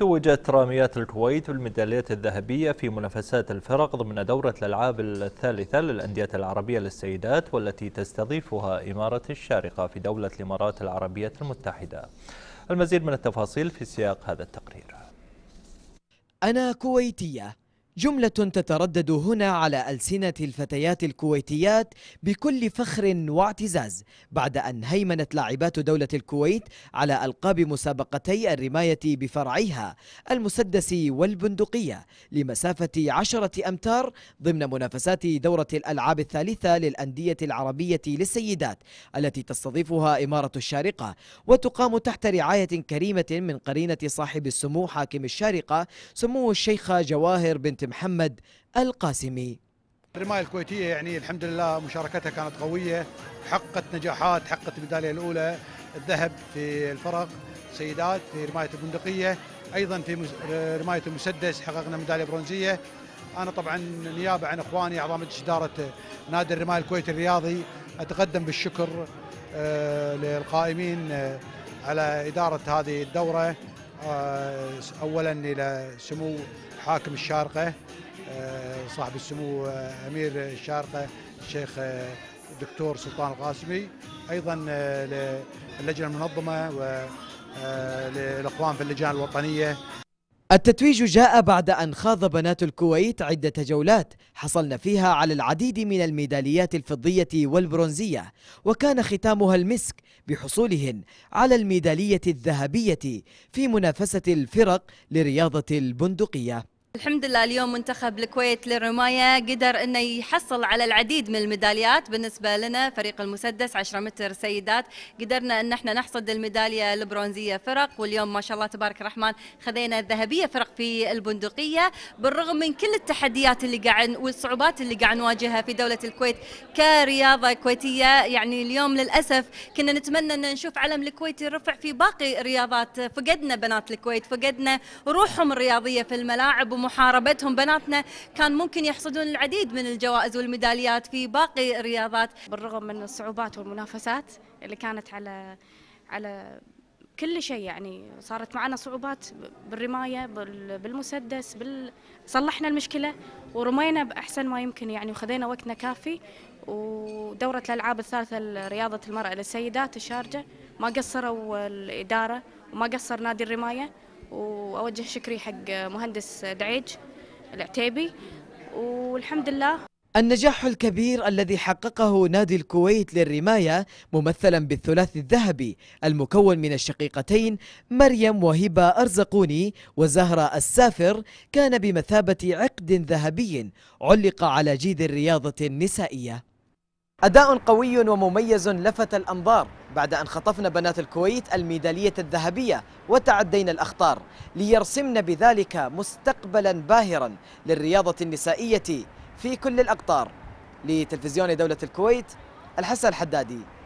توجت راميات الكويت بالميداليات الذهبية في منافسات الفرق ضمن دورة الألعاب الثالثة للأندية العربية للسيدات والتي تستضيفها إمارة الشارقة في دولة الإمارات العربية المتحدة المزيد من التفاصيل في سياق هذا التقرير أنا كويتية جملة تتردد هنا على ألسنة الفتيات الكويتيات بكل فخر واعتزاز بعد أن هيمنت لاعبات دولة الكويت على ألقاب مسابقتي الرماية بفرعيها المسدس والبندقية لمسافة عشرة أمتار ضمن منافسات دورة الألعاب الثالثة للأندية العربية للسيدات التي تستضيفها إمارة الشارقة وتقام تحت رعاية كريمة من قرينة صاحب السمو حاكم الشارقة سمو الشيخة جواهر بنت محمد القاسمي الرماية الكويتية يعني الحمد لله مشاركتها كانت قوية حققت نجاحات حققت الميدالية الأولى الذهب في الفرق سيدات في رماية البندقية أيضا في رماية المسدس حققنا ميدالية برونزية أنا طبعا نيابة عن إخواني أعضاء مجلس إدارة نادي الرماية الكويتي الرياضي أتقدم بالشكر آه، للقائمين آه، على إدارة هذه الدورة آه، اولا الى سمو حاكم الشارقه آه، صاحب السمو آه، امير الشارقه الشيخ الدكتور سلطان القاسمي ايضا للجنه المنظمه والاقوام في اللجان الوطنيه التتويج جاء بعد أن خاض بنات الكويت عدة جولات حصلن فيها على العديد من الميداليات الفضية والبرونزية وكان ختامها المسك بحصولهن على الميدالية الذهبية في منافسة الفرق لرياضة البندقية الحمد لله اليوم منتخب الكويت للرماية قدر أنه يحصل على العديد من الميداليات بالنسبة لنا فريق المسدس 10 متر سيدات قدرنا أن احنا نحصد الميدالية البرونزية فرق واليوم ما شاء الله تبارك الرحمن خذينا الذهبية فرق في البندقية بالرغم من كل التحديات اللي قاعد والصعوبات اللي قاعد نواجهها في دولة الكويت كرياضة كويتية يعني اليوم للأسف كنا نتمنى أن نشوف علم الكويت يرفع في باقي الرياضات فقدنا بنات الكويت فقدنا روحهم الرياضية في الملاعب ومحاربتهم بناتنا كان ممكن يحصدون العديد من الجوائز والميداليات في باقي الرياضات بالرغم من الصعوبات والمنافسات اللي كانت على على كل شيء يعني صارت معنا صعوبات بالرمايه بالمسدس بال... صلحنا المشكله ورمينا باحسن ما يمكن يعني وخذينا وقتنا كافي ودوره الالعاب الثالثه رياضه المراه للسيدات الشارجه ما قصروا الاداره وما قصر نادي الرمايه واوجه شكري حق مهندس دعيج العتيبي والحمد لله النجاح الكبير الذي حققه نادي الكويت للرماية ممثلا بالثلاث الذهبي المكون من الشقيقتين مريم وهبة أرزقوني وزهرة السافر كان بمثابة عقد ذهبي علق على جيد الرياضة النسائية أداء قوي ومميز لفت الأنظار بعد أن خطفنا بنات الكويت الميدالية الذهبية وتعدينا الأخطار ليرسمن بذلك مستقبلا باهرا للرياضة النسائية في كل الأقطار لتلفزيون دولة الكويت الحسن الحدادي